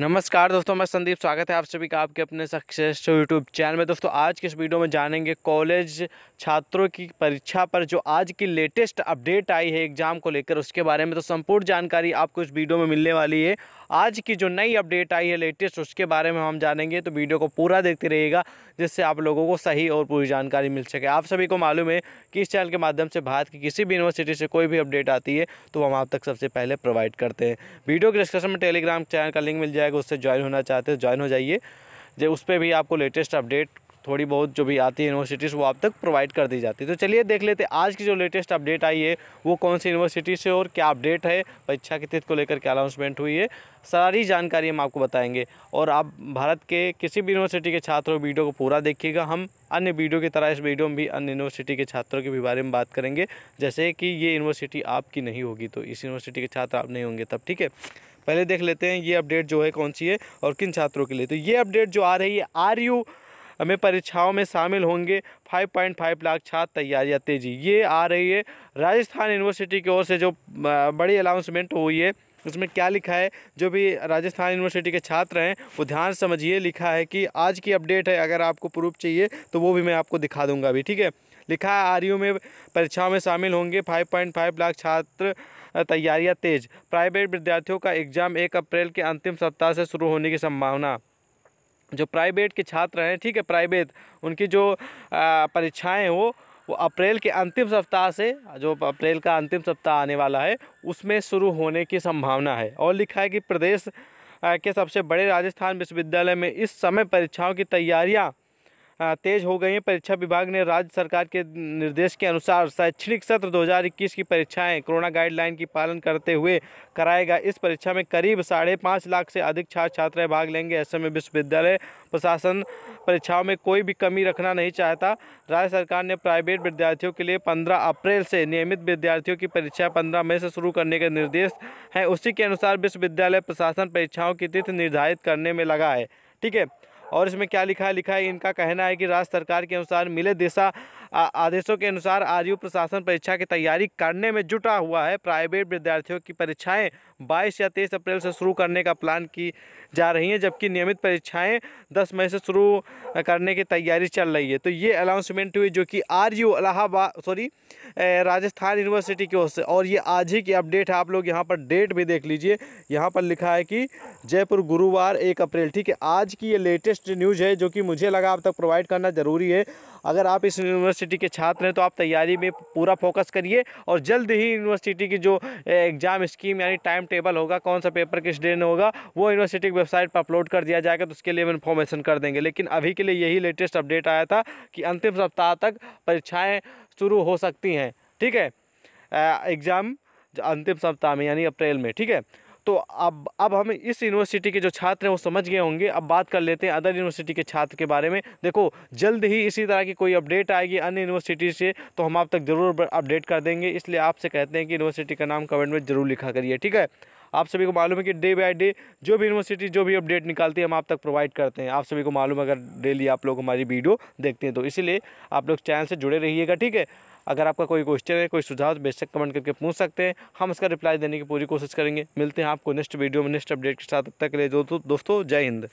नमस्कार दोस्तों मैं संदीप स्वागत है आप सभी का आपके अपने सक्सेस यूट्यूब चैनल में दोस्तों आज के इस वीडियो में जानेंगे कॉलेज छात्रों की परीक्षा पर जो आज की लेटेस्ट अपडेट आई है एग्ज़ाम को लेकर उसके बारे में तो संपूर्ण जानकारी आपको इस वीडियो में मिलने वाली है आज की जो नई अपडेट आई है लेटेस्ट उसके बारे में हम जानेंगे तो वीडियो को पूरा देखते रहिएगा जिससे आप लोगों को सही और पूरी जानकारी मिल सके आप सभी को मालूम है कि इस चैनल के माध्यम से भारत की किसी भी यूनिवर्सिटी से कोई भी अपडेट आती है तो हम आप तक सबसे पहले प्रोवाइड करते हैं वीडियो के डिस्क्रिप्शन में टेलीग्राम चैनल का लिंक मिल जाएगा जाएगा उससे ज्वाइन होना चाहते हो ज्वाइन हो जाइए जो उस पर भी आपको लेटेस्ट अपडेट थोड़ी बहुत जो भी आती है यूनिवर्सिटीज़ वो आप तक प्रोवाइड कर दी जाती है तो चलिए देख लेते हैं आज की जो लेटेस्ट अपडेट आई है वो कौन सी यूनिवर्सिटी से और क्या अपडेट है परीक्षा की तिथि को लेकर क्या अनाउंसमेंट हुई है सारी जानकारी हम आपको बताएंगे और आप भारत के किसी भी यूनिवर्सिटी के छात्रों वीडियो को पूरा देखिएगा हम अन्य वीडियो की तरह इस वीडियो में भी अन्य यूनिवर्सिटी के छात्रों के भी बारे में बात करेंगे जैसे कि ये यूनिवर्सिटी आपकी नहीं होगी तो इस यूनिवर्सिटी के छात्र आप नहीं होंगे तब ठीक है पहले देख लेते हैं ये अपडेट जो है कौन सी है और किन छात्रों के लिए तो ये अपडेट जो आ रही है आर यू में परीक्षाओं में शामिल होंगे 5.5 लाख छात्र या तेजी ये आ रही है राजस्थान यूनिवर्सिटी की ओर से जो बड़ी अनाउंसमेंट हुई है उसमें क्या लिखा है जो भी राजस्थान यूनिवर्सिटी के छात्र हैं वो ध्यान समझिए लिखा है कि आज की अपडेट है अगर आपको प्रूफ चाहिए तो वो भी मैं आपको दिखा दूंगा अभी ठीक है लिखा है आर में परीक्षाओं में शामिल होंगे 5.5 लाख छात्र तैयारियां तेज प्राइवेट विद्यार्थियों का एग्ज़ाम एक अप्रैल के अंतिम सप्ताह से शुरू होने की संभावना जो प्राइवेट के छात्र हैं ठीक है प्राइवेट उनकी जो परीक्षाएँ वो वो अप्रैल के अंतिम सप्ताह से जो अप्रैल का अंतिम सप्ताह आने वाला है उसमें शुरू होने की संभावना है और लिखा है कि प्रदेश के सबसे बड़े राजस्थान विश्वविद्यालय में इस समय परीक्षाओं की तैयारियां तेज हो गई हैं परीक्षा विभाग ने राज्य सरकार के निर्देश के अनुसार शैक्षणिक सत्र 2021 की परीक्षाएं कोरोना गाइडलाइन की पालन करते हुए कराएगा इस परीक्षा में करीब साढ़े पाँच लाख से अधिक छात्र छात्राएं भाग लेंगे ऐसे में विश्वविद्यालय प्रशासन परीक्षाओं में कोई भी कमी रखना नहीं चाहता राज्य सरकार ने प्राइवेट विद्यार्थियों के लिए पंद्रह अप्रैल से नियमित विद्यार्थियों की परीक्षा पंद्रह मई से शुरू करने के निर्देश हैं उसी के अनुसार विश्वविद्यालय प्रशासन परीक्षाओं की तिथि निर्धारित करने में लगा है ठीक है और इसमें क्या लिखा है लिखा है इनका कहना है कि राज्य सरकार के अनुसार मिले दिशा आदेशों के अनुसार आरयू प्रशासन परीक्षा की तैयारी करने में जुटा हुआ है प्राइवेट विद्यार्थियों की परीक्षाएं 22 या 23 अप्रैल से शुरू करने का प्लान की जा रही हैं जबकि नियमित परीक्षाएं 10 मई से शुरू करने की तैयारी चल रही है तो ये अनाउंसमेंट हुई जो कि R U Allahabad sorry Rajasthan university की ओर से और ये आज ही की अपडेट है आप लोग यहाँ पर डेट भी देख लीजिए यहाँ पर लिखा है कि जयपुर गुरुवार एक अप्रैल ठीक है आज की ये लेटेस्ट न्यूज़ है जो कि मुझे लगा अब तक प्रोवाइड करना ज़रूरी है अगर आप इस यूनिवर्सिटी के छात्र हैं तो आप तैयारी में पूरा फोकस करिए और जल्द ही यूनिवर्सिटी की जो एग्ज़ाम स्कीम यानी टाइम टेबल होगा कौन सा पेपर किस डे में होगा वो यूनिवर्सिटी की वेबसाइट पर अपलोड कर दिया जाएगा तो उसके लिए हम इन्फॉर्मेशन कर देंगे लेकिन अभी के लिए यही लेटेस्ट अपडेट आया था कि अंतिम सप्ताह तक परीक्षाएँ शुरू हो सकती हैं ठीक है एग्ज़ाम अंतिम सप्ताह में यानी अप्रैल में ठीक है तो अब अब हम इस यूनिवर्सिटी के जो छात्र हैं वो समझ गए होंगे अब बात कर लेते हैं अदर यूनिवर्सिटी के छात्र के बारे में देखो जल्द ही इसी तरह की कोई अपडेट आएगी अन्य यूनिवर्सिटी से तो हम आप तक ज़रूर अपडेट कर देंगे इसलिए आपसे कहते हैं कि यूनिवर्सिटी का नाम कमेंट में ज़रूर लिखा करिए ठीक है आप सभी को मालूम है कि डे बाय डे जो भी यूनिवर्सिटी जो भी अपडेट निकालती है हम आप तक प्रोवाइड करते हैं आप सभी को मालूम अगर डेली आप लोग हमारी वीडियो देखते हैं तो इसीलिए आप लोग चैनल से जुड़े रहिएगा ठीक है अगर आपका कोई क्वेश्चन है कोई सुझाव बेशक कमेंट करके पूछ सकते हैं हम इसका रिप्लाई देने की पूरी कोशिश करेंगे मिलते हैं आपको नेक्स्ट वीडियो में नेक्स्ट अपडेट के साथ तब तक के लिए दोस्तों जय हिंद